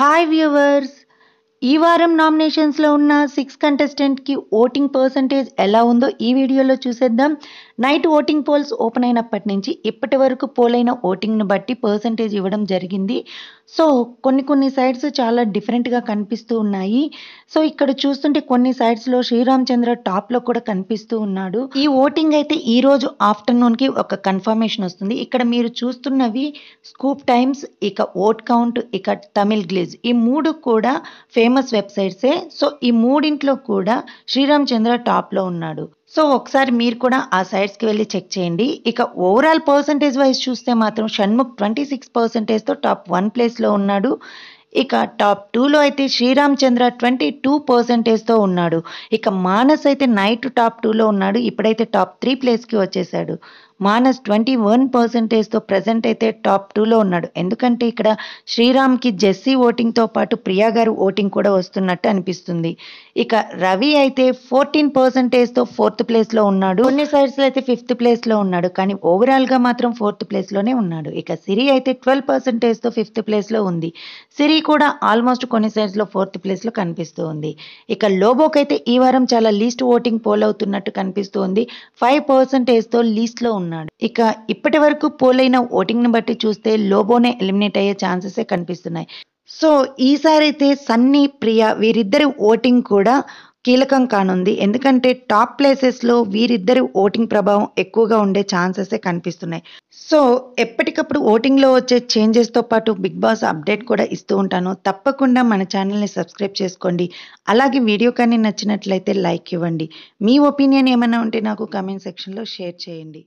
hi viewers ఈ వారం నామినేషన్స్లో ఉన్న సిక్స్ కంటెస్టెంట్కి ఓటింగ్ పర్సంటేజ్ ఎలా ఉందో ఈ వీడియోలో చూసేద్దాం నైట్ ఓటింగ్ పోల్స్ ఓపెన్ అయినప్పటి నుంచి ఇప్పటి వరకు పోలైన ఓటింగ్ను బట్టి పర్సంటేజ్ ఇవ్వడం జరిగింది సో కొన్ని కొన్ని సైడ్స్ చాలా డిఫరెంట్గా కనిపిస్తూ ఉన్నాయి సో ఇక్కడ చూస్తుంటే కొన్ని సైడ్స్లో శ్రీరామచంద్ర టాప్లో కూడా కనిపిస్తూ ఉన్నాడు ఈ ఓటింగ్ అయితే ఈ ఆఫ్టర్నూన్ ఆఫ్టర్నూన్కి ఒక కన్ఫర్మేషన్ వస్తుంది ఇక్కడ మీరు చూస్తున్నవి స్కూప్ టైమ్స్ ఇక ఓట్ కౌంట్ ఇక తమిళ్ గ్లేజ్ ఈ మూడు కూడా ఫేమస్ ఫేమస్ వెబ్సైట్సే సో ఈ మూడింట్లో కూడా శ్రీరామచంద్ర టాప్లో ఉన్నాడు సో ఒకసారి మీరు కూడా ఆ సైట్స్కి వెళ్ళి చెక్ చేయండి ఇక ఓవరాల్ పర్సంటేజ్ వైజ్ చూస్తే మాత్రం షణ్ముఖ్ ట్వంటీ సిక్స్ పర్సంటేజ్తో టాప్ వన్ ప్లేస్లో ఉన్నాడు ఇక టాప్ టూలో అయితే శ్రీరామచంద్ర ట్వంటీ టూ పర్సెంటేజ్తో ఉన్నాడు ఇక మానస్ అయితే నైట్ టాప్ టూలో ఉన్నాడు ఇప్పుడైతే టాప్ త్రీ ప్లేస్కి వచ్చేసాడు మానస్ ట్వంటీ వన్ పర్సెంటేజ్తో ప్రజెంట్ అయితే టాప్ టూలో ఉన్నాడు ఎందుకంటే ఇక్కడ శ్రీరామ్కి జెస్సీ ఓటింగ్తో పాటు ప్రియా గారు ఓటింగ్ కూడా వస్తున్నట్టు అనిపిస్తుంది ఇక రవి అయితే ఫోర్టీన్ పర్సెంటేజ్తో ఫోర్త్ ప్లేస్లో ఉన్నాడు కొన్ని సైడ్స్లో అయితే ఫిఫ్త్ ప్లేస్లో ఉన్నాడు కానీ ఓవరాల్గా మాత్రం ఫోర్త్ ప్లేస్లోనే ఉన్నాడు ఇక సిరి అయితే ట్వెల్వ్ పర్సెంటేజ్తో ఫిఫ్త్ ప్లేస్లో ఉంది సిరి కూడా ఆల్మోస్ట్ కొన్ని సైడ్స్లో ఫోర్త్ ప్లేస్లో కనిపిస్తూ ఉంది ఇక లోబోకి అయితే ఈ వారం చాలా లీస్ట్ ఓటింగ్ పోల్ అవుతున్నట్టు కనిపిస్తూ ఉంది ఫైవ్ పర్సెంటేజ్తో లీస్ట్లో ఉన్నాడు ఉన్నాడు ఇక ఇప్పటి వరకు పోలైన ఓటింగ్ని బట్టి చూస్తే లోబోనే ఎలిమినేట్ అయ్యే ఛాన్సెసే కనిపిస్తున్నాయి సో ఈసారి అయితే సన్నీ ప్రియ వీరిద్దరి ఓటింగ్ కూడా కీలకం కానుంది ఎందుకంటే టాప్ ప్లేసెస్లో వీరిద్దరి ఓటింగ్ ప్రభావం ఎక్కువగా ఉండే ఛాన్సెసే కనిపిస్తున్నాయి సో ఎప్పటికప్పుడు ఓటింగ్లో వచ్చే చేంజెస్తో పాటు బిగ్ బాస్ అప్డేట్ కూడా ఇస్తూ ఉంటాను తప్పకుండా మన ఛానల్ని సబ్స్క్రైబ్ చేసుకోండి అలాగే వీడియో కానీ నచ్చినట్లయితే లైక్ ఇవ్వండి మీ ఒపీనియన్ ఏమైనా ఉంటే నాకు కమెంట్ సెక్షన్లో షేర్ చేయండి